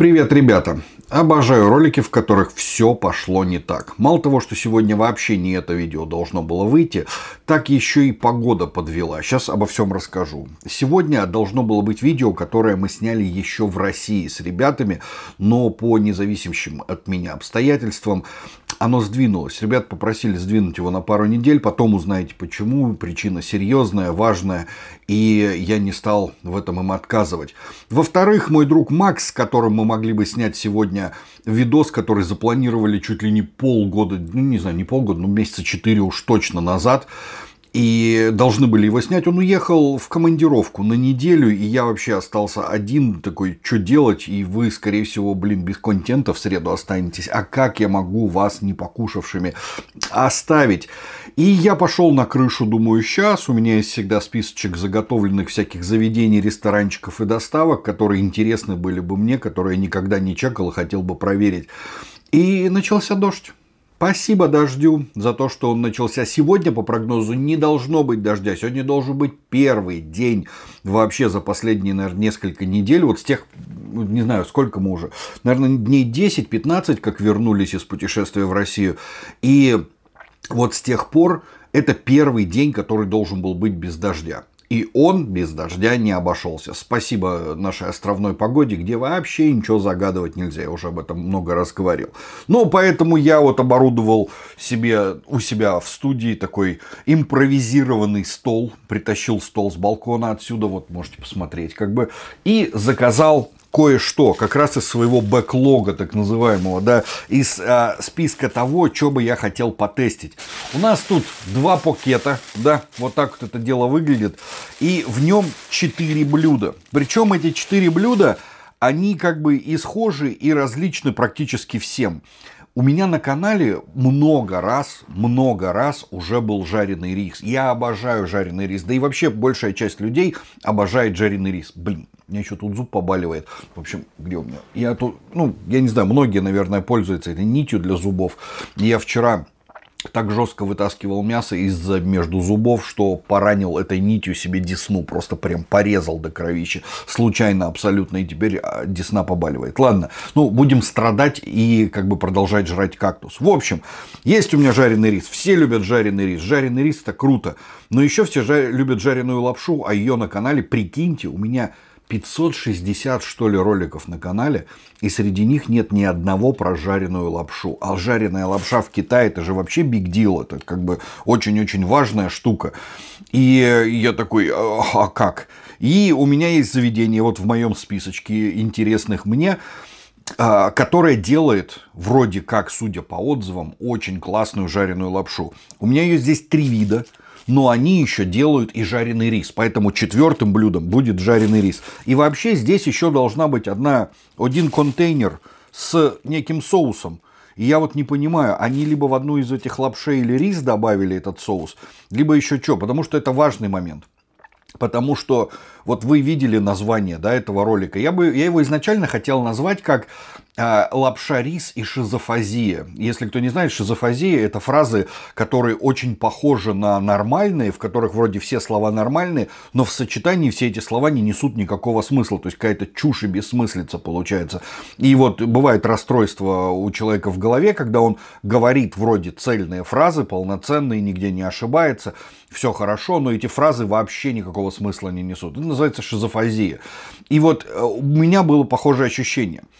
Привет, ребята! Обожаю ролики, в которых все пошло не так. Мало того, что сегодня вообще не это видео должно было выйти, так еще и погода подвела. Сейчас обо всем расскажу. Сегодня должно было быть видео, которое мы сняли еще в России с ребятами, но по независимым от меня обстоятельствам оно сдвинулось. Ребят попросили сдвинуть его на пару недель, потом узнаете почему. Причина серьезная, важная и я не стал в этом им отказывать. Во-вторых, мой друг Макс, с которым мы могли бы снять сегодня видос, который запланировали чуть ли не полгода, ну не знаю, не полгода, но месяца четыре уж точно назад, и должны были его снять. Он уехал в командировку на неделю, и я вообще остался один, такой, что делать? И вы, скорее всего, блин, без контента в среду останетесь. А как я могу вас, не покушавшими, оставить? И я пошел на крышу, думаю, сейчас. У меня есть всегда списочек заготовленных всяких заведений, ресторанчиков и доставок, которые интересны были бы мне, которые я никогда не чекал и хотел бы проверить. И начался дождь. Спасибо дождю за то, что он начался сегодня. По прогнозу не должно быть дождя. Сегодня должен быть первый день вообще за последние, наверное, несколько недель. Вот с тех, ну, не знаю, сколько мы уже, наверное, дней 10-15, как вернулись из путешествия в Россию. И вот с тех пор это первый день, который должен был быть без дождя. И он без дождя не обошелся. Спасибо нашей островной погоде, где вообще ничего загадывать нельзя. Я уже об этом много раз говорил. Ну, поэтому я вот оборудовал себе у себя в студии такой импровизированный стол. Притащил стол с балкона отсюда. Вот можете посмотреть как бы. И заказал кое-что как раз из своего бэклога, так называемого, да, из э, списка того, что бы я хотел потестить. У нас тут два пакета, да, вот так вот это дело выглядит, и в нем четыре блюда. Причем эти четыре блюда, они как бы и схожи, и различны практически всем. У меня на канале много раз, много раз уже был жареный рис. Я обожаю жареный рис. Да и вообще большая часть людей обожает жареный рис. Блин, меня еще тут зуб побаливает. В общем, где у меня? Я тут, ну, я не знаю, многие, наверное, пользуются этой нитью для зубов. Я вчера так жестко вытаскивал мясо из за между зубов, что поранил этой нитью себе десну, просто прям порезал до кровищи, случайно абсолютно, и теперь а, десна побаливает. Ладно, ну, будем страдать и как бы продолжать жрать кактус. В общем, есть у меня жареный рис, все любят жареный рис, жареный рис это круто, но еще все жар... любят жареную лапшу, а ее на канале, прикиньте, у меня 560 что ли роликов на канале, и среди них нет ни одного про жареную лапшу. А жареная лапша в Китае это же вообще биг дил, это как бы очень-очень важная штука. И я такой, «А, а как? И у меня есть заведение вот в моем списочке интересных мне, а, которое делает, вроде как, судя по отзывам, очень классную жареную лапшу. У меня ее здесь три вида – но они еще делают и жареный рис. Поэтому четвертым блюдом будет жареный рис. И вообще здесь еще должна быть одна, один контейнер с неким соусом. И я вот не понимаю, они либо в одну из этих лапшей или рис добавили этот соус, либо еще что, потому что это важный момент. Потому что вот вы видели название да, этого ролика. Я, бы, я его изначально хотел назвать как а, лапша рис и шизофазия. Если кто не знает, шизофазия – это фразы, которые очень похожи на нормальные, в которых вроде все слова нормальные, но в сочетании все эти слова не несут никакого смысла. То есть какая-то чушь и бессмыслица получается. И вот бывает расстройство у человека в голове, когда он говорит вроде цельные фразы, полноценные, нигде не ошибается, все хорошо, но эти фразы вообще никакого смысла не несут. Это называется шизофазия. И вот э, у меня было похожее ощущение –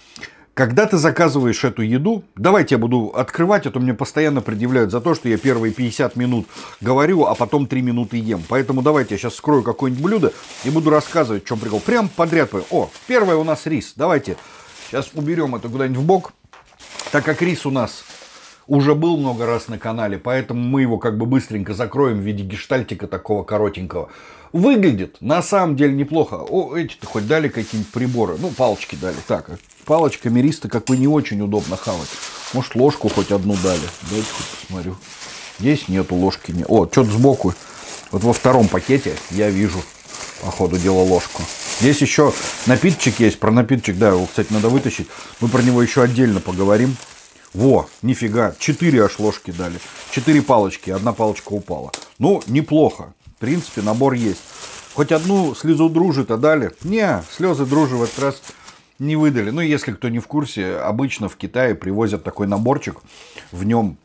когда ты заказываешь эту еду, давайте я буду открывать, а то мне постоянно предъявляют за то, что я первые 50 минут говорю, а потом 3 минуты ем. Поэтому давайте я сейчас скрою какое-нибудь блюдо и буду рассказывать, в чем прикол. Прям подряд. О, первое у нас рис. Давайте сейчас уберем это куда-нибудь в бок. Так как рис у нас уже был много раз на канале, поэтому мы его как бы быстренько закроем в виде гештальтика такого коротенького. Выглядит на самом деле неплохо. О, эти-то хоть дали какие-нибудь приборы. Ну, палочки дали. Так, а палочка мириста как бы не очень удобно хавать. Может, ложку хоть одну дали. Дайте хоть посмотрю. Здесь нету ложки. Не... О, что-то сбоку. Вот во втором пакете я вижу, по ходу дела, ложку. Здесь еще напитчик есть. Про напитчик, да, его, кстати, надо вытащить. Мы про него еще отдельно поговорим. Во, нифига, 4 аж ложки дали. 4 палочки, одна палочка упала. Ну, неплохо. В принципе, набор есть. Хоть одну слезу дружи-то дали. Не, слезы дружи в этот раз не выдали. Ну, если кто не в курсе, обычно в Китае привозят такой наборчик. В нем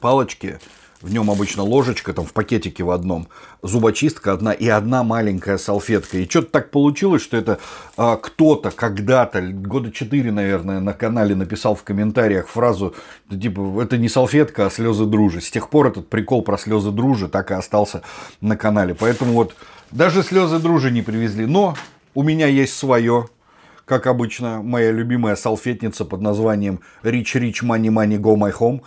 палочки, в нем обычно ложечка, там в пакетике в одном, зубочистка одна и одна маленькая салфетка. И что-то так получилось, что это а, кто-то когда-то, года 4, наверное, на канале написал в комментариях фразу, типа, это не салфетка, а слезы дружи. С тех пор этот прикол про слезы дружи так и остался на канале. Поэтому вот даже слезы дружи не привезли. Но у меня есть свое, как обычно, моя любимая салфетница под названием Rich Rich Money Money Go My Home.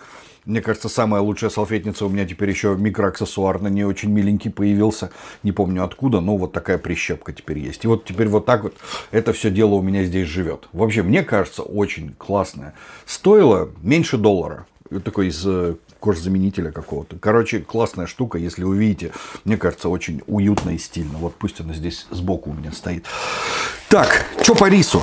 Мне кажется, самая лучшая салфетница у меня теперь еще микроаксессуар на ней очень миленький появился. Не помню откуда, но вот такая прищепка теперь есть. И вот теперь вот так вот это все дело у меня здесь живет. Вообще, мне кажется, очень классное. Стоило меньше доллара такой из э, кожзаменителя какого-то. Короче, классная штука, если увидите. Мне кажется, очень уютно и стильно. Вот пусть она здесь сбоку у меня стоит. Так, что по рису?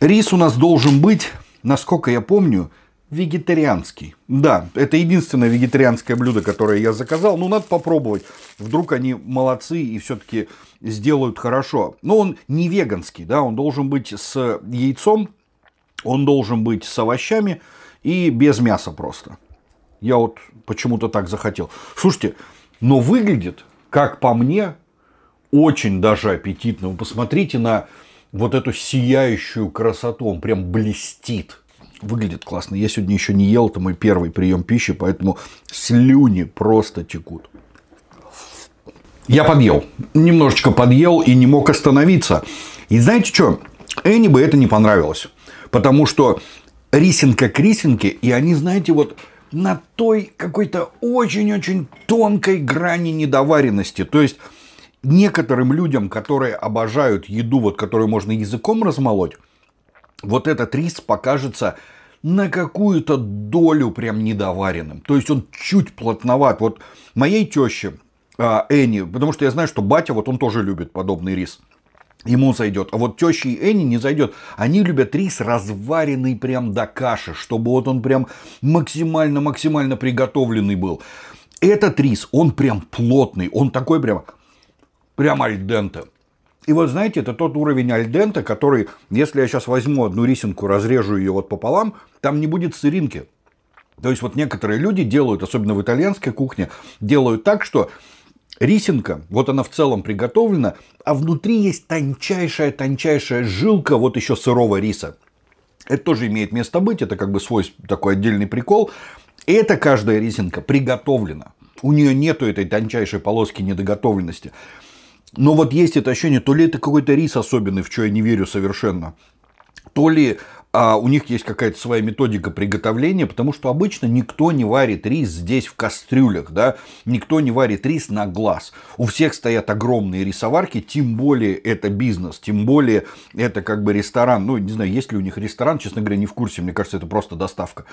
Рис у нас должен быть, насколько я помню, вегетарианский. Да, это единственное вегетарианское блюдо, которое я заказал. Ну, надо попробовать. Вдруг они молодцы и все-таки сделают хорошо. Но он не веганский, да, он должен быть с яйцом, он должен быть с овощами – и без мяса просто. Я вот почему-то так захотел. Слушайте, но выглядит, как по мне, очень даже аппетитно. Вы посмотрите на вот эту сияющую красоту. Он прям блестит. Выглядит классно. Я сегодня еще не ел, это мой первый прием пищи, поэтому слюни просто текут. Я подъел. Немножечко подъел и не мог остановиться. И знаете что? Энни бы это не понравилось. Потому что рисинка к рисинке, и они, знаете, вот на той какой-то очень-очень тонкой грани недоваренности. То есть некоторым людям, которые обожают еду, вот которую можно языком размолоть, вот этот рис покажется на какую-то долю прям недоваренным. То есть он чуть плотноват. Вот моей теще а, Энни, потому что я знаю, что батя, вот он тоже любит подобный рис – ему зайдет. А вот теща и Энни не зайдет. Они любят рис разваренный прям до каши, чтобы вот он прям максимально-максимально приготовленный был. Этот рис, он прям плотный, он такой прям, прям альдента. И вот знаете, это тот уровень альдента, который, если я сейчас возьму одну рисинку, разрежу ее вот пополам, там не будет сыринки. То есть вот некоторые люди делают, особенно в итальянской кухне, делают так, что рисинка, вот она в целом приготовлена, а внутри есть тончайшая-тончайшая жилка вот еще сырого риса. Это тоже имеет место быть, это как бы свой такой отдельный прикол. И эта каждая рисинка приготовлена. У нее нету этой тончайшей полоски недоготовленности. Но вот есть это ощущение, то ли это какой-то рис особенный, в что я не верю совершенно, то ли а у них есть какая-то своя методика приготовления, потому что обычно никто не варит рис здесь в кастрюлях, да, никто не варит рис на глаз. У всех стоят огромные рисоварки, тем более это бизнес, тем более это как бы ресторан, ну, не знаю, есть ли у них ресторан, честно говоря, не в курсе, мне кажется, это просто доставка.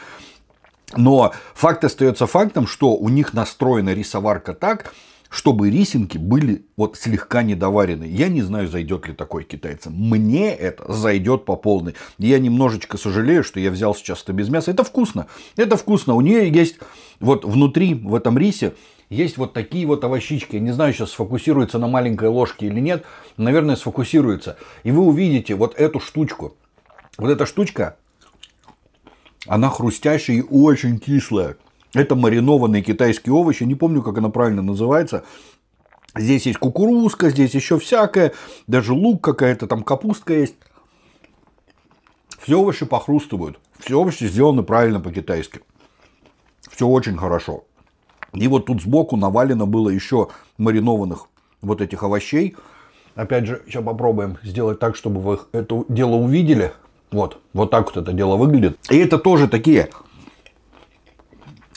Но факт остается фактом, что у них настроена рисоварка так, чтобы рисинки были вот слегка недоварены. Я не знаю, зайдет ли такой китайцам. Мне это зайдет по полной. Я немножечко сожалею, что я взял сейчас это без мяса. Это вкусно. Это вкусно. У нее есть вот внутри в этом рисе есть вот такие вот овощички. Я не знаю, сейчас сфокусируется на маленькой ложке или нет. Наверное, сфокусируется. И вы увидите вот эту штучку. Вот эта штучка, она хрустящая и очень кислая. Это маринованные китайские овощи, не помню, как она правильно называется. Здесь есть кукурузка, здесь еще всякое, даже лук какая-то, там капустка есть. Все овощи похрустывают, все овощи сделаны правильно по-китайски. Все очень хорошо. И вот тут сбоку навалено было еще маринованных вот этих овощей. Опять же, сейчас попробуем сделать так, чтобы вы это дело увидели. Вот, вот так вот это дело выглядит. И это тоже такие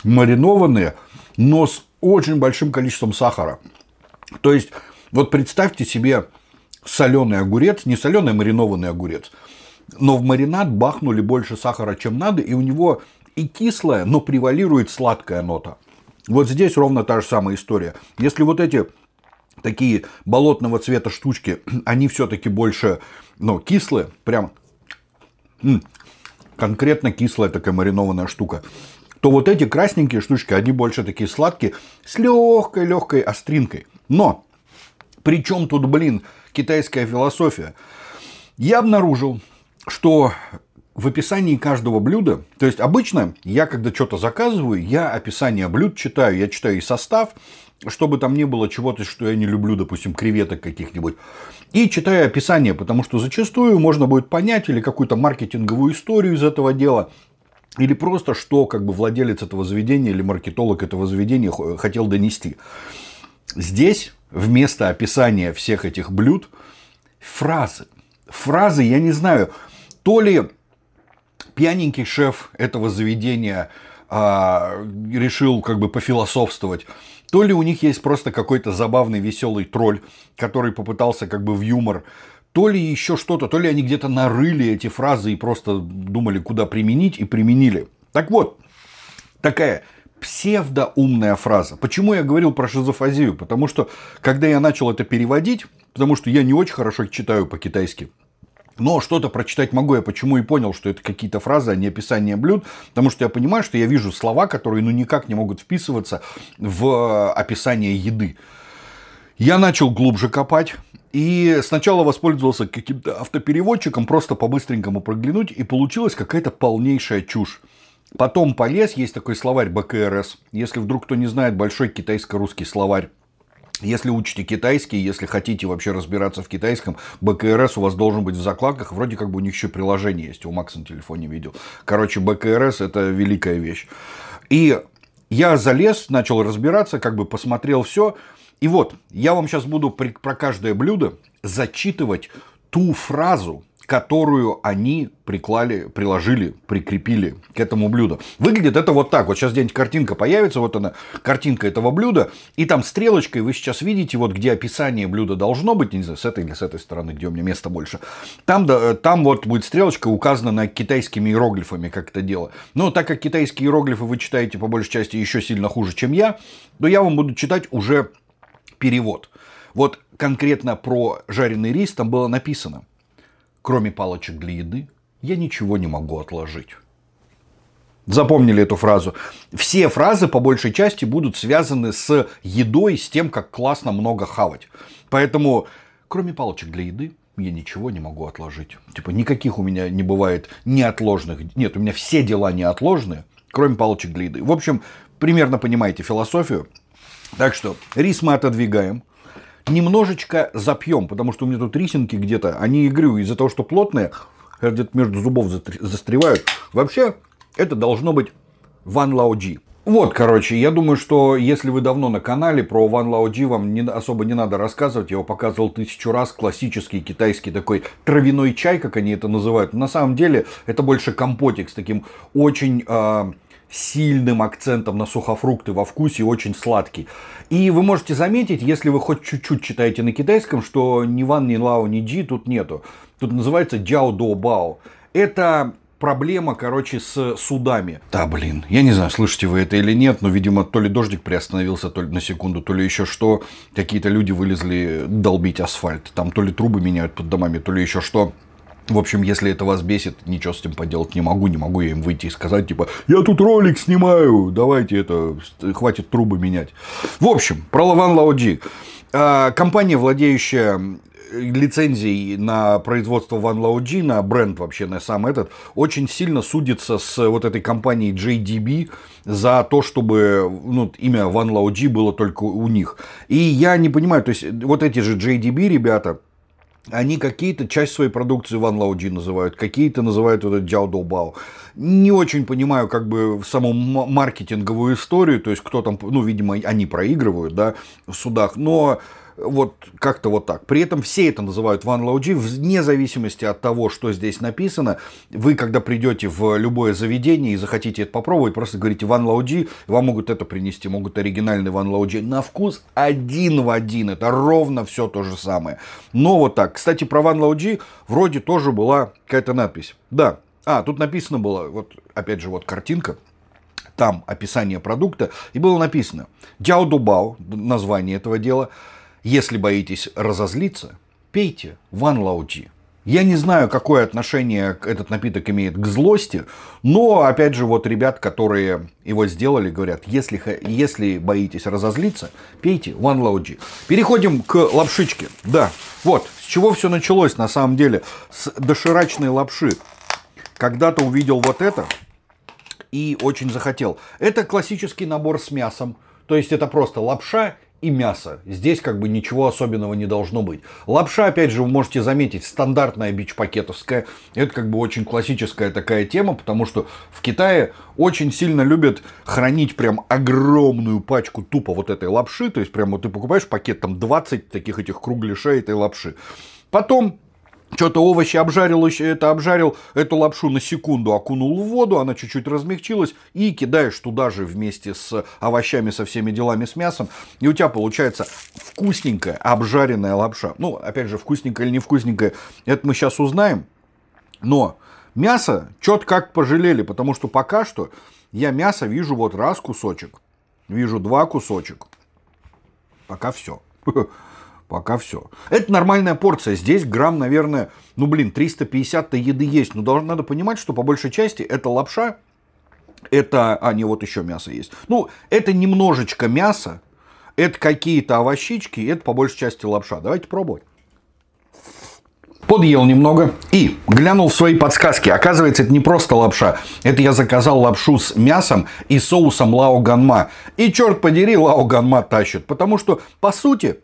маринованные, но с очень большим количеством сахара. То есть, вот представьте себе соленый огурец, не соленый, а маринованный огурец, но в маринад бахнули больше сахара, чем надо, и у него и кислая, но превалирует сладкая нота. Вот здесь ровно та же самая история. Если вот эти такие болотного цвета штучки, они все-таки больше, ну, кислые, прям конкретно кислая такая маринованная штука, то вот эти красненькие штучки, они больше такие сладкие, с легкой-легкой остринкой. Но при чем тут, блин, китайская философия? Я обнаружил, что в описании каждого блюда, то есть обычно я когда что-то заказываю, я описание блюд читаю, я читаю и состав, чтобы там не было чего-то, что я не люблю, допустим, креветок каких-нибудь. И читаю описание, потому что зачастую можно будет понять или какую-то маркетинговую историю из этого дела, или просто, что как бы владелец этого заведения или маркетолог этого заведения хотел донести. Здесь вместо описания всех этих блюд фразы. Фразы, я не знаю, то ли пьяненький шеф этого заведения а, решил как бы пофилософствовать, то ли у них есть просто какой-то забавный, веселый тролль, который попытался как бы в юмор то ли еще что-то, то ли они где-то нарыли эти фразы и просто думали, куда применить, и применили. Так вот, такая псевдоумная фраза. Почему я говорил про шизофазию? Потому что, когда я начал это переводить, потому что я не очень хорошо читаю по-китайски, но что-то прочитать могу. Я почему и понял, что это какие-то фразы, а не описание блюд. Потому что я понимаю, что я вижу слова, которые ну никак не могут вписываться в э, описание еды. Я начал глубже копать. И сначала воспользовался каким-то автопереводчиком, просто по-быстренькому проглянуть, и получилась какая-то полнейшая чушь. Потом полез, есть такой словарь БКРС, если вдруг кто не знает, большой китайско-русский словарь. Если учите китайский, если хотите вообще разбираться в китайском, БКРС у вас должен быть в закладках. Вроде как бы у них еще приложение есть, у Макса на телефоне видел. Короче, БКРС – это великая вещь. И я залез, начал разбираться, как бы посмотрел все – и вот, я вам сейчас буду при, про каждое блюдо зачитывать ту фразу, которую они приклали, приложили, прикрепили к этому блюду. Выглядит это вот так. Вот сейчас где-нибудь картинка появится, вот она, картинка этого блюда, и там стрелочкой вы сейчас видите, вот где описание блюда должно быть, не знаю, с этой или с этой стороны, где у меня места больше. Там, да, там вот будет стрелочка указана на китайскими иероглифами, как это дело. Но так как китайские иероглифы вы читаете по большей части еще сильно хуже, чем я, то я вам буду читать уже перевод. Вот конкретно про жареный рис там было написано. Кроме палочек для еды, я ничего не могу отложить. Запомнили эту фразу. Все фразы по большей части будут связаны с едой, с тем, как классно много хавать. Поэтому, кроме палочек для еды, я ничего не могу отложить. Типа, никаких у меня не бывает неотложных. Нет, у меня все дела неотложные, кроме палочек для еды. В общем, примерно понимаете философию. Так что рис мы отодвигаем. Немножечко запьем, потому что у меня тут рисинки где-то, они, а игрю, из-за того, что плотные, где-то между зубов застревают. Вообще, это должно быть Ван Лаоджи. Вот, короче, я думаю, что если вы давно на канале, про Ван Лаоджи вам не, особо не надо рассказывать. Я его показывал тысячу раз. Классический китайский такой травяной чай, как они это называют. На самом деле, это больше компотик с таким очень... Э, сильным акцентом на сухофрукты во вкусе, очень сладкий. И вы можете заметить, если вы хоть чуть-чуть читаете на китайском, что ни ван, ни лао, ни джи тут нету. Тут называется джао до бао. Это проблема, короче, с судами. Да, блин, я не знаю, слышите вы это или нет, но, видимо, то ли дождик приостановился то ли на секунду, то ли еще что. Какие-то люди вылезли долбить асфальт. Там то ли трубы меняют под домами, то ли еще что. В общем, если это вас бесит, ничего с этим поделать не могу, не могу я им выйти и сказать, типа, я тут ролик снимаю, давайте это, хватит трубы менять. В общем, про Лаван Лаоджи. Компания, владеющая лицензий на производство Ван Лауджи, на бренд вообще, на сам этот, очень сильно судится с вот этой компанией JDB за то, чтобы ну, имя Ван Лауджи было только у них. И я не понимаю, то есть вот эти же JDB ребята, они какие-то часть своей продукции Ван Лауди называют, какие-то называют вот этот Джао Доубао. Не очень понимаю как бы саму маркетинговую историю, то есть кто там, ну, видимо, они проигрывают, да, в судах, но вот как-то вот так. При этом все это называют ван Low G, вне зависимости от того, что здесь написано. Вы, когда придете в любое заведение и захотите это попробовать, просто говорите ван Low вам могут это принести, могут оригинальный ван Low На вкус один в один, это ровно все то же самое. Но вот так. Кстати, про ван Low вроде тоже была какая-то надпись. Да, а, тут написано было, вот опять же вот картинка, там описание продукта, и было написано «Дяо Дубао», название этого дела – если боитесь разозлиться, пейте Ван Лаути. Я не знаю, какое отношение этот напиток имеет к злости, но, опять же, вот ребят, которые его сделали, говорят, если, если боитесь разозлиться, пейте Ван Лауджи. Переходим к лапшичке. Да, вот, с чего все началось на самом деле, с доширачной лапши. Когда-то увидел вот это и очень захотел. Это классический набор с мясом, то есть это просто лапша и мясо. Здесь как бы ничего особенного не должно быть. Лапша, опять же, вы можете заметить, стандартная бич-пакетовская. Это как бы очень классическая такая тема, потому что в Китае очень сильно любят хранить прям огромную пачку тупо вот этой лапши. То есть прямо вот ты покупаешь пакет там 20 таких этих кругляшей этой лапши. Потом что-то овощи обжарил, это обжарил эту лапшу на секунду, окунул в воду, она чуть-чуть размягчилась и кидаешь туда же вместе с овощами, со всеми делами, с мясом. И у тебя получается вкусненькая обжаренная лапша. Ну, опять же, вкусненькая или невкусненькая, это мы сейчас узнаем. Но мясо четко как пожалели, потому что пока что я мясо вижу вот раз кусочек, вижу два кусочек. Пока все. Пока все. Это нормальная порция. Здесь грамм, наверное, ну блин, 350-то еды есть. Но должно, надо понимать, что по большей части это лапша, это, а не вот еще мясо есть. Ну, это немножечко мяса, это какие-то овощички, это по большей части лапша. Давайте пробовать. Подъел немного и глянул в свои подсказки. Оказывается, это не просто лапша. Это я заказал лапшу с мясом и соусом лао ганма. И черт подери, лао ганма тащит. Потому что, по сути,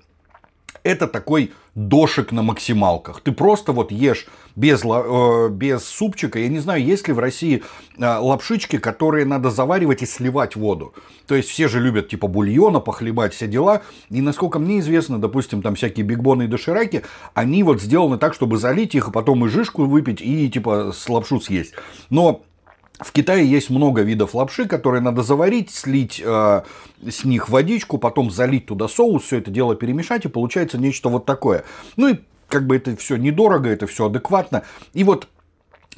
это такой дошик на максималках. Ты просто вот ешь без, э, без супчика. Я не знаю, есть ли в России э, лапшички, которые надо заваривать и сливать воду. То есть все же любят типа бульона, похлебать, все дела. И насколько мне известно, допустим, там всякие бигбоны и дошираки, они вот сделаны так, чтобы залить их, а потом и жишку выпить, и типа с лапшу съесть. Но в Китае есть много видов лапши, которые надо заварить, слить э, с них водичку, потом залить туда соус, все это дело перемешать, и получается нечто вот такое. Ну и как бы это все недорого, это все адекватно. И вот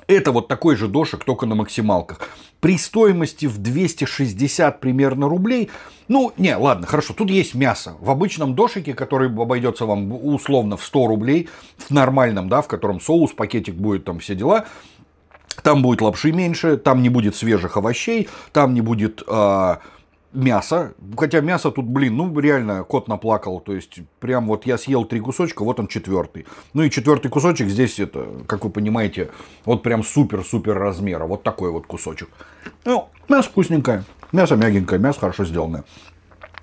это вот такой же дошик, только на максималках. При стоимости в 260 примерно рублей, ну, не, ладно, хорошо, тут есть мясо. В обычном дошике, который обойдется вам условно в 100 рублей, в нормальном, да, в котором соус, пакетик будет, там все дела, там будет лапши меньше, там не будет свежих овощей, там не будет э, мяса. Хотя мясо тут, блин, ну реально кот наплакал. То есть прям вот я съел три кусочка, вот он четвертый. Ну и четвертый кусочек здесь это, как вы понимаете, вот прям супер-супер размера. Вот такой вот кусочек. Ну, мясо вкусненькое, мясо мягенькое, мясо хорошо сделанное.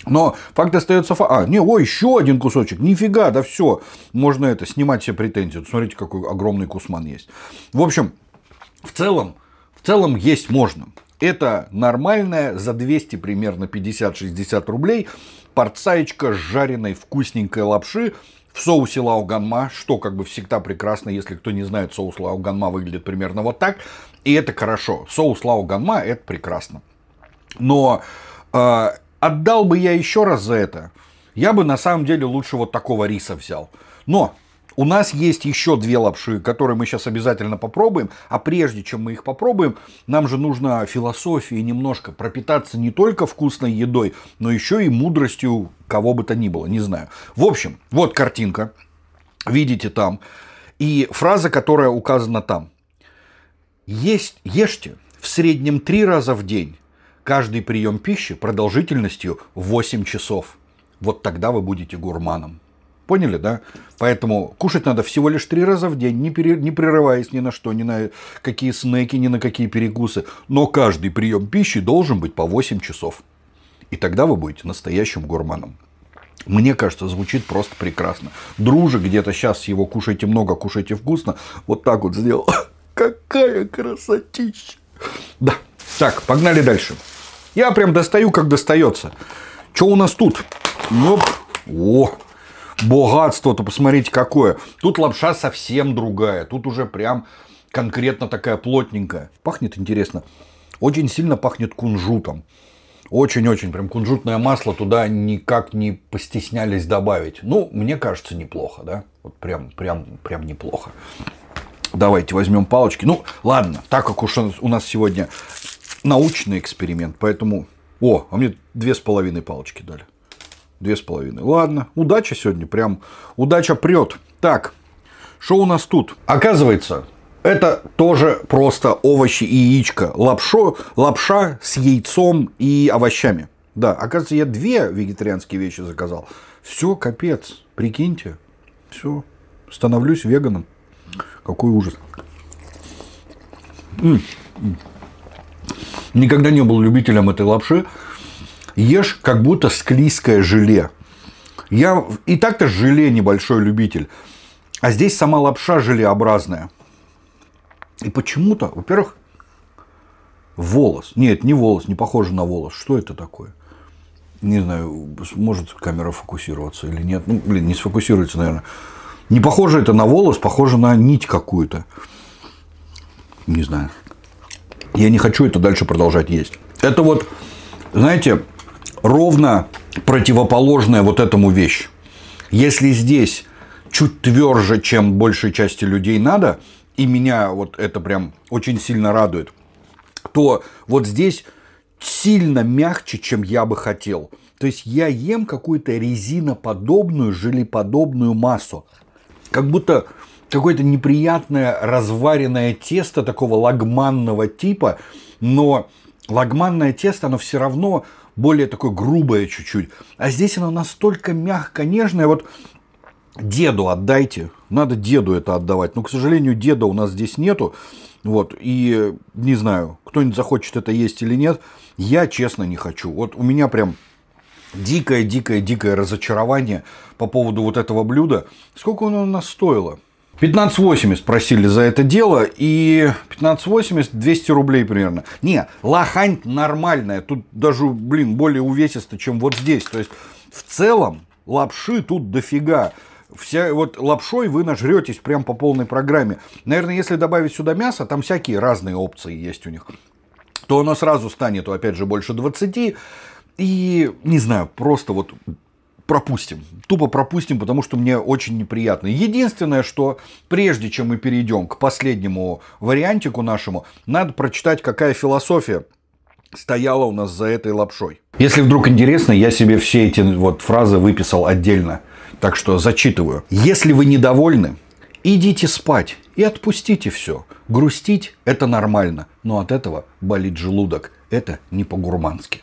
Но факт остается факт. А, не, ой, еще один кусочек. Нифига, да все. Можно это, снимать все претензии. Смотрите, какой огромный кусман есть. В общем, в целом, в целом есть можно. Это нормальная за 200 примерно 50-60 рублей порцаечка с жареной вкусненькой лапши в соусе лауганма, что как бы всегда прекрасно, если кто не знает, соус лауганма выглядит примерно вот так, и это хорошо. Соус лауганма – это прекрасно. Но э, отдал бы я еще раз за это, я бы на самом деле лучше вот такого риса взял. Но у нас есть еще две лапши, которые мы сейчас обязательно попробуем. А прежде чем мы их попробуем, нам же нужно философии немножко пропитаться не только вкусной едой, но еще и мудростью кого бы то ни было, не знаю. В общем, вот картинка, видите там, и фраза, которая указана там. Есть, ешьте в среднем три раза в день, каждый прием пищи продолжительностью 8 часов. Вот тогда вы будете гурманом. Поняли, да? Поэтому кушать надо всего лишь три раза в день, не, пере... не прерываясь ни на что, ни на какие снеки, ни на какие перекусы. Но каждый прием пищи должен быть по 8 часов. И тогда вы будете настоящим гурманом. Мне кажется, звучит просто прекрасно. Друже где-то сейчас его кушайте много, кушайте вкусно. Вот так вот сделал. Какая красотища. Да. Так, погнали дальше. Я прям достаю, как достается. Что у нас тут? Оп. О, богатство-то посмотрите какое. Тут лапша совсем другая, тут уже прям конкретно такая плотненькая. Пахнет интересно. Очень сильно пахнет кунжутом. Очень-очень, прям кунжутное масло туда никак не постеснялись добавить. Ну, мне кажется, неплохо, да? Вот прям, прям, прям неплохо. Давайте возьмем палочки. Ну, ладно, так как уж у нас сегодня научный эксперимент, поэтому... О, а мне две с половиной палочки дали. Две с половиной. Ладно, удача сегодня, прям удача прет. Так, что у нас тут? Оказывается, это тоже просто овощи и яичко. Лапшо, лапша с яйцом и овощами. Да, оказывается, я две вегетарианские вещи заказал. Все, капец, прикиньте. Все, становлюсь веганом. Какой ужас. М -м -м. Никогда не был любителем этой лапши ешь как будто склизкое желе. Я и так-то желе небольшой любитель. А здесь сама лапша желеобразная. И почему-то, во-первых, волос. Нет, не волос, не похоже на волос. Что это такое? Не знаю, может камера фокусироваться или нет. Ну, блин, не сфокусируется, наверное. Не похоже это на волос, похоже на нить какую-то. Не знаю. Я не хочу это дальше продолжать есть. Это вот, знаете, ровно противоположная вот этому вещь. Если здесь чуть тверже, чем большей части людей надо, и меня вот это прям очень сильно радует, то вот здесь сильно мягче, чем я бы хотел. То есть я ем какую-то резиноподобную, желеподобную массу. Как будто какое-то неприятное разваренное тесто такого лагманного типа, но лагманное тесто, оно все равно более такое грубое чуть-чуть. А здесь она настолько мягко, нежная. Вот деду отдайте. Надо деду это отдавать. Но, к сожалению, деда у нас здесь нету. Вот, и не знаю, кто-нибудь захочет это есть или нет. Я, честно, не хочу. Вот у меня прям дикое-дикое-дикое разочарование по поводу вот этого блюда. Сколько оно у нас стоило? 1580 просили за это дело, и 1580 200 рублей примерно. Не, лохань нормальная, тут даже, блин, более увесисто, чем вот здесь. То есть, в целом, лапши тут дофига. Вся, вот лапшой вы нажретесь прям по полной программе. Наверное, если добавить сюда мясо, там всякие разные опции есть у них, то оно сразу станет, опять же, больше 20. И, не знаю, просто вот пропустим. Тупо пропустим, потому что мне очень неприятно. Единственное, что прежде чем мы перейдем к последнему вариантику нашему, надо прочитать, какая философия стояла у нас за этой лапшой. Если вдруг интересно, я себе все эти вот фразы выписал отдельно. Так что зачитываю. Если вы недовольны, идите спать и отпустите все. Грустить – это нормально, но от этого болит желудок. Это не по-гурмански.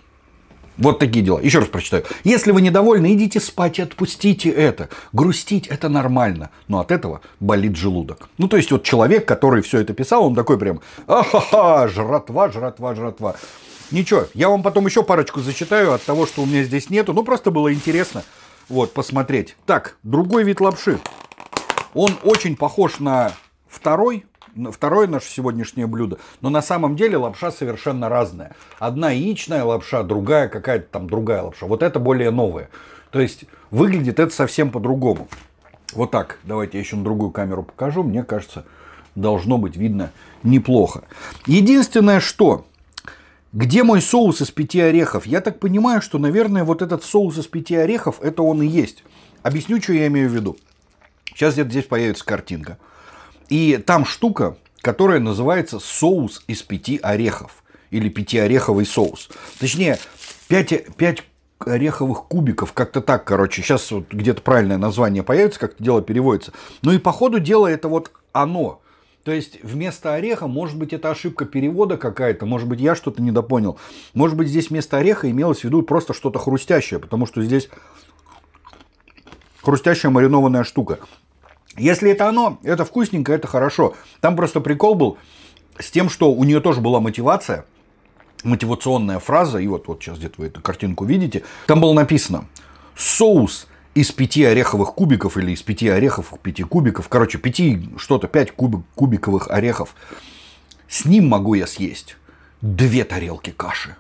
Вот такие дела. Еще раз прочитаю. Если вы недовольны, идите спать и отпустите это. Грустить это нормально, но от этого болит желудок. Ну, то есть, вот человек, который все это писал, он такой прям, ахаха, жратва, жратва, жратва. Ничего, я вам потом еще парочку зачитаю от того, что у меня здесь нету. Ну, просто было интересно вот посмотреть. Так, другой вид лапши. Он очень похож на второй, второе наше сегодняшнее блюдо. Но на самом деле лапша совершенно разная. Одна яичная лапша, другая какая-то там другая лапша. Вот это более новое, То есть выглядит это совсем по-другому. Вот так. Давайте я еще на другую камеру покажу. Мне кажется, должно быть видно неплохо. Единственное, что... Где мой соус из пяти орехов? Я так понимаю, что, наверное, вот этот соус из пяти орехов, это он и есть. Объясню, что я имею в виду. Сейчас где-то здесь появится картинка. И там штука, которая называется соус из пяти орехов. Или пятиореховый соус. Точнее, пять, пять ореховых кубиков, как-то так, короче. Сейчас вот где-то правильное название появится, как-то дело переводится. Ну и по ходу дела это вот оно. То есть вместо ореха, может быть, это ошибка перевода какая-то, может быть, я что-то недопонял. Может быть, здесь вместо ореха имелось в виду просто что-то хрустящее, потому что здесь хрустящая маринованная штука. Если это оно, это вкусненько, это хорошо. Там просто прикол был с тем, что у нее тоже была мотивация, мотивационная фраза, и вот, вот сейчас где-то вы эту картинку видите, там было написано «Соус из пяти ореховых кубиков или из пяти орехов, пяти кубиков, короче, пяти что-то, пять кубик, кубиковых орехов, с ним могу я съесть две тарелки каши».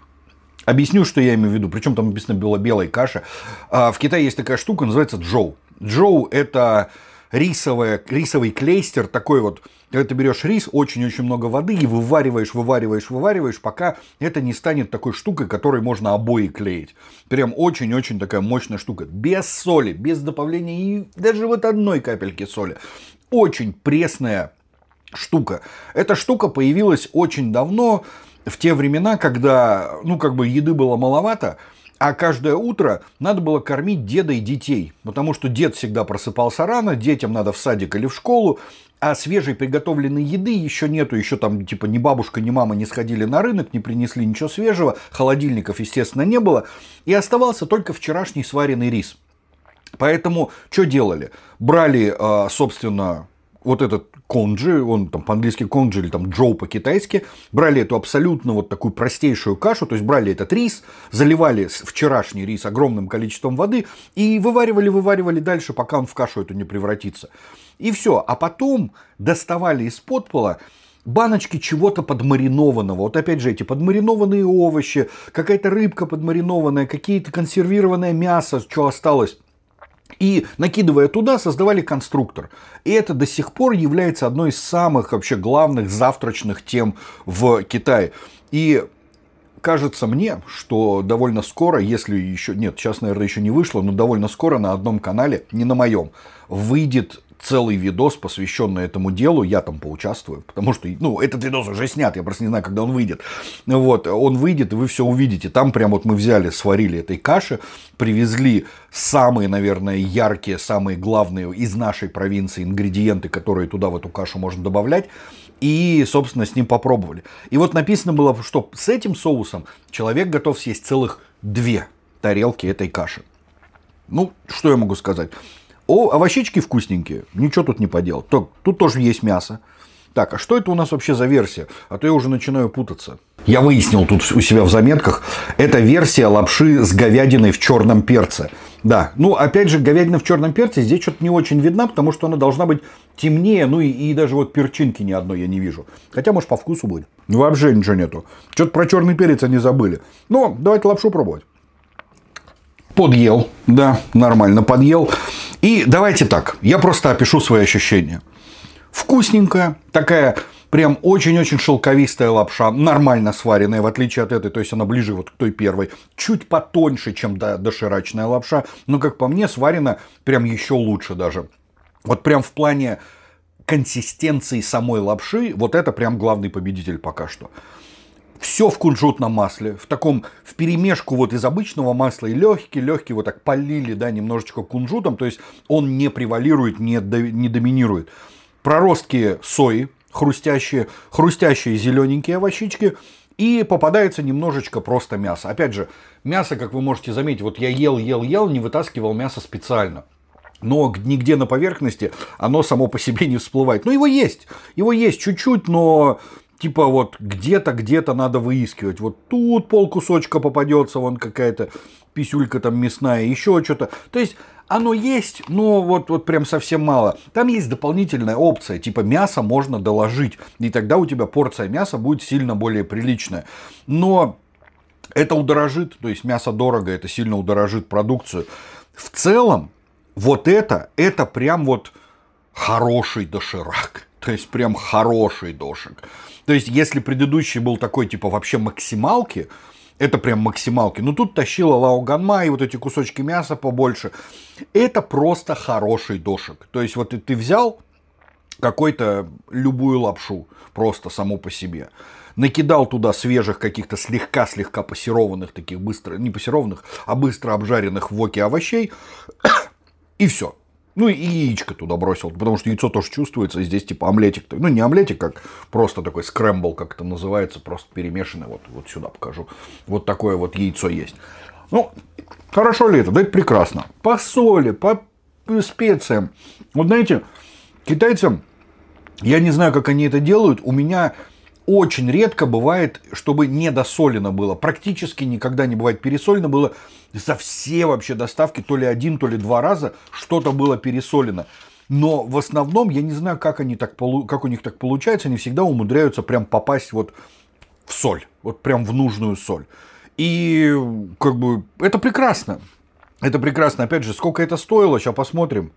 Объясню, что я имею в виду. Причем там написано было белая каша. В Китае есть такая штука, называется джоу. Джоу – это рисовая, рисовый клейстер, такой вот, когда ты берешь рис, очень-очень много воды и вывариваешь, вывариваешь, вывариваешь, пока это не станет такой штукой, которой можно обои клеить. Прям очень-очень такая мощная штука. Без соли, без добавления и даже вот одной капельки соли. Очень пресная штука. Эта штука появилась очень давно, в те времена, когда, ну, как бы еды было маловато, а каждое утро надо было кормить деда и детей, потому что дед всегда просыпался рано, детям надо в садик или в школу, а свежей приготовленной еды еще нету, еще там типа ни бабушка, ни мама не сходили на рынок, не принесли ничего свежего, холодильников, естественно, не было, и оставался только вчерашний сваренный рис. Поэтому что делали? Брали, а, собственно, вот этот конджи, он там по-английски конджи или там джоу по-китайски, брали эту абсолютно вот такую простейшую кашу, то есть брали этот рис, заливали вчерашний рис огромным количеством воды и вываривали, вываривали дальше, пока он в кашу эту не превратится. И все. А потом доставали из подпола баночки чего-то подмаринованного. Вот опять же эти подмаринованные овощи, какая-то рыбка подмаринованная, какие-то консервированное мясо, что осталось и, накидывая туда, создавали конструктор. И это до сих пор является одной из самых вообще главных завтрачных тем в Китае. И кажется мне, что довольно скоро, если еще... Нет, сейчас, наверное, еще не вышло, но довольно скоро на одном канале, не на моем, выйдет целый видос, посвященный этому делу. Я там поучаствую, потому что, ну, этот видос уже снят, я просто не знаю, когда он выйдет. Вот, он выйдет, и вы все увидите. Там прям вот мы взяли, сварили этой каши, привезли самые, наверное, яркие, самые главные из нашей провинции ингредиенты, которые туда в эту кашу можно добавлять. И, собственно, с ним попробовали. И вот написано было, что с этим соусом человек готов съесть целых две тарелки этой каши. Ну, что я могу сказать? О, овощечки вкусненькие, ничего тут не поделать. Тут, тут тоже есть мясо. Так, а что это у нас вообще за версия? А то я уже начинаю путаться. Я выяснил тут у себя в заметках, это версия лапши с говядиной в черном перце. Да, ну опять же, говядина в черном перце здесь что-то не очень видна, потому что она должна быть темнее, ну и, и даже вот перчинки ни одной я не вижу. Хотя, может, по вкусу будет. Ну, вообще ничего нету. Что-то про черный перец они забыли. Но давайте лапшу пробовать. Подъел, да, нормально подъел. И давайте так, я просто опишу свои ощущения. Вкусненькая, такая прям очень-очень шелковистая лапша, нормально сваренная, в отличие от этой, то есть она ближе вот к той первой, чуть потоньше, чем доширачная лапша, но, как по мне, сварена прям еще лучше даже. Вот прям в плане консистенции самой лапши, вот это прям главный победитель пока что все в кунжутном масле, в таком, в перемешку вот из обычного масла и легкий, легкий вот так полили, да, немножечко кунжутом, то есть он не превалирует, не, не доминирует. Проростки сои, хрустящие, хрустящие зелененькие овощички, и попадается немножечко просто мясо. Опять же, мясо, как вы можете заметить, вот я ел, ел, ел, не вытаскивал мясо специально но нигде на поверхности оно само по себе не всплывает. Но ну, его есть, его есть чуть-чуть, но типа вот где-то, где-то надо выискивать. Вот тут пол кусочка попадется, вон какая-то писюлька там мясная, еще что-то. То есть оно есть, но вот, вот прям совсем мало. Там есть дополнительная опция, типа мясо можно доложить, и тогда у тебя порция мяса будет сильно более приличная. Но это удорожит, то есть мясо дорого, это сильно удорожит продукцию. В целом, вот это, это прям вот хороший доширак. То есть прям хороший дошик. То есть если предыдущий был такой типа вообще максималки, это прям максималки. Но тут тащила Лао Ганма и вот эти кусочки мяса побольше. Это просто хороший дошик. То есть вот ты взял какой-то любую лапшу просто саму по себе. Накидал туда свежих каких-то слегка-слегка пассерованных, таких быстро, не пассерованных, а быстро обжаренных в воке овощей. И все. Ну и яичко туда бросил, потому что яйцо тоже чувствуется, и здесь типа омлетик. Ну не омлетик, как просто такой скрэмбл, как это называется, просто перемешанный. Вот, вот сюда покажу. Вот такое вот яйцо есть. Ну, хорошо ли это? Да это прекрасно. По соли, по э, специям. Вот знаете, китайцам, я не знаю, как они это делают, у меня очень редко бывает, чтобы недосолено было. Практически никогда не бывает пересолено было за все вообще доставки, то ли один, то ли два раза что-то было пересолено. Но в основном, я не знаю, как, они так, как у них так получается, они всегда умудряются прям попасть вот в соль, вот прям в нужную соль. И как бы это прекрасно. Это прекрасно. Опять же, сколько это стоило, сейчас посмотрим.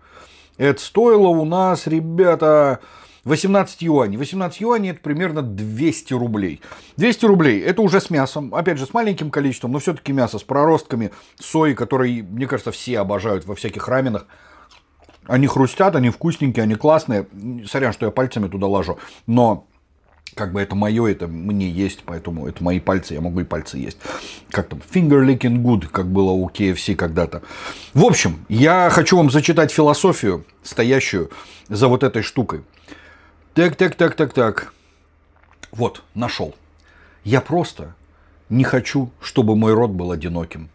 Это стоило у нас, ребята, 18 юаней. 18 юаней это примерно 200 рублей. 200 рублей это уже с мясом. Опять же, с маленьким количеством, но все-таки мясо с проростками сои, которые, мне кажется, все обожают во всяких раменах. Они хрустят, они вкусненькие, они классные. Сорян, что я пальцами туда ложу. Но как бы это мое, это мне есть, поэтому это мои пальцы, я могу и пальцы есть. Как там, finger licking good, как было у KFC когда-то. В общем, я хочу вам зачитать философию, стоящую за вот этой штукой. Так, так, так, так, так. Вот, нашел. Я просто не хочу, чтобы мой род был одиноким.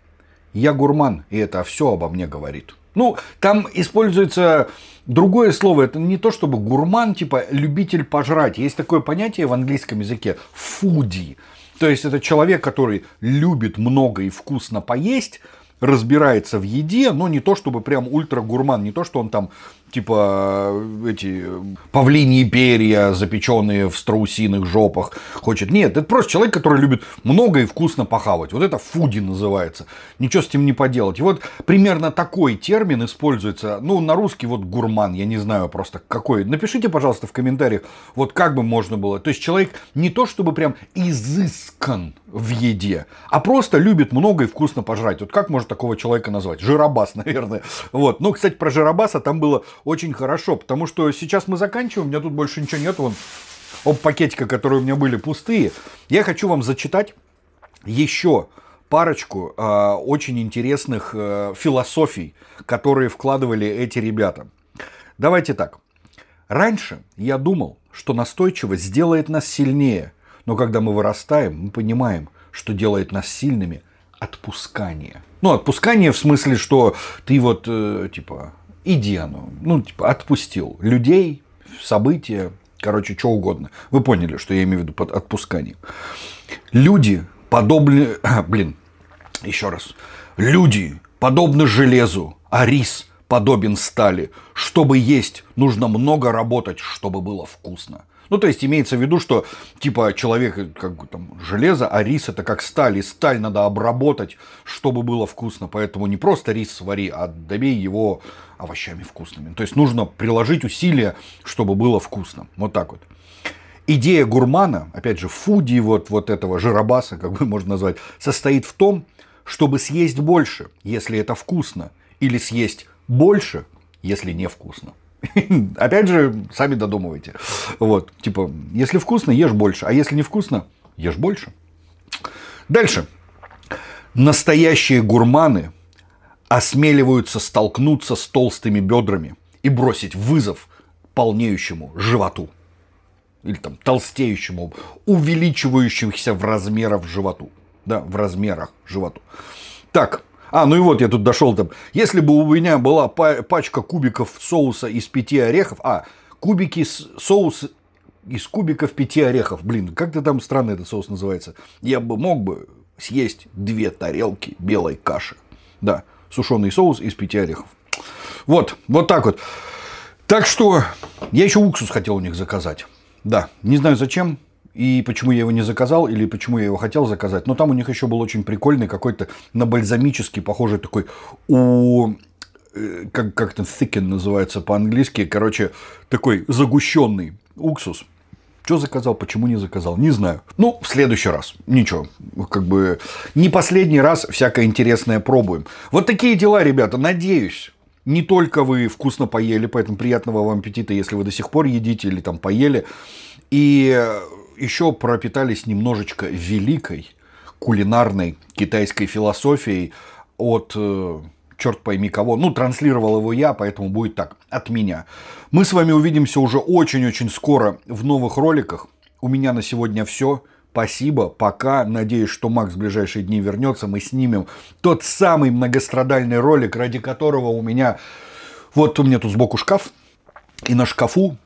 Я гурман, и это все обо мне говорит. Ну, там используется другое слово. Это не то чтобы гурман, типа любитель пожрать. Есть такое понятие в английском языке – фуди. То есть, это человек, который любит много и вкусно поесть, разбирается в еде, но не то чтобы прям ультра гурман, не то, что он там типа эти павлиньи перья, запеченные в страусиных жопах, хочет. Нет, это просто человек, который любит много и вкусно похавать. Вот это фуди называется. Ничего с этим не поделать. И вот примерно такой термин используется, ну, на русский вот гурман, я не знаю просто какой. Напишите, пожалуйста, в комментариях, вот как бы можно было. То есть человек не то чтобы прям изыскан в еде, а просто любит много и вкусно пожрать. Вот как можно такого человека назвать? Жиробас, наверное. Вот. Ну, кстати, про жиробаса там было очень хорошо, потому что сейчас мы заканчиваем, у меня тут больше ничего нет, вон об пакетика, которые у меня были пустые. Я хочу вам зачитать еще парочку э, очень интересных э, философий, которые вкладывали эти ребята. Давайте так. Раньше я думал, что настойчивость сделает нас сильнее, но когда мы вырастаем, мы понимаем, что делает нас сильными отпускание. Ну, отпускание в смысле, что ты вот, э, типа, и Дену. Ну, типа, отпустил людей, события, короче, что угодно. Вы поняли, что я имею в виду под отпусканием. Люди подобны... А, блин, еще раз. Люди подобны железу, а рис подобен стали. Чтобы есть, нужно много работать, чтобы было вкусно. Ну, то есть имеется в виду, что типа человек э, как бы там железо, а рис это как сталь, и сталь надо обработать, чтобы было вкусно. Поэтому не просто рис свари, а добей его овощами вкусными. То есть нужно приложить усилия, чтобы было вкусно. Вот так вот. Идея гурмана, опять же, фуди вот, вот этого жиробаса, как бы можно назвать, состоит в том, чтобы съесть больше, если это вкусно, или съесть больше, если невкусно. Опять же, сами додумывайте. Вот, типа, если вкусно, ешь больше, а если не вкусно, ешь больше. Дальше. Настоящие гурманы осмеливаются столкнуться с толстыми бедрами и бросить вызов полнеющему животу или там толстеющему, увеличивающемуся в размерах животу. Да, в размерах животу. Так, а, ну и вот я тут дошел там. Если бы у меня была пачка кубиков соуса из пяти орехов, а, кубики соус из кубиков пяти орехов, блин, как-то там странно этот соус называется, я бы мог бы съесть две тарелки белой каши. Да, сушеный соус из пяти орехов. Вот, вот так вот. Так что я еще уксус хотел у них заказать. Да, не знаю зачем, и почему я его не заказал, или почему я его хотел заказать. Но там у них еще был очень прикольный какой-то на бальзамический похожий такой у э, как, как это thicken называется по-английски, короче, такой загущенный уксус. Что заказал, почему не заказал, не знаю. Ну, в следующий раз. Ничего. Как бы не последний раз всякое интересное пробуем. Вот такие дела, ребята. Надеюсь, не только вы вкусно поели, поэтому приятного вам аппетита, если вы до сих пор едите или там поели. И э, еще пропитались немножечко великой кулинарной китайской философией от э, черт пойми кого. Ну, транслировал его я, поэтому будет так, от меня. Мы с вами увидимся уже очень-очень скоро в новых роликах. У меня на сегодня все. Спасибо, пока. Надеюсь, что Макс в ближайшие дни вернется. Мы снимем тот самый многострадальный ролик, ради которого у меня... Вот у меня тут сбоку шкаф. И на шкафу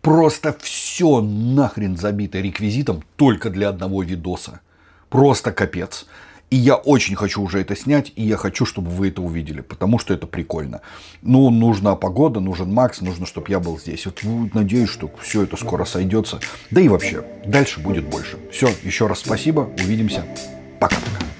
просто все все нахрен забито реквизитом только для одного видоса. Просто капец. И я очень хочу уже это снять, и я хочу, чтобы вы это увидели, потому что это прикольно. Ну, нужна погода, нужен Макс, нужно, чтобы я был здесь. Вот, надеюсь, что все это скоро сойдется. Да и вообще, дальше будет больше. Все, еще раз спасибо, увидимся. Пока-пока.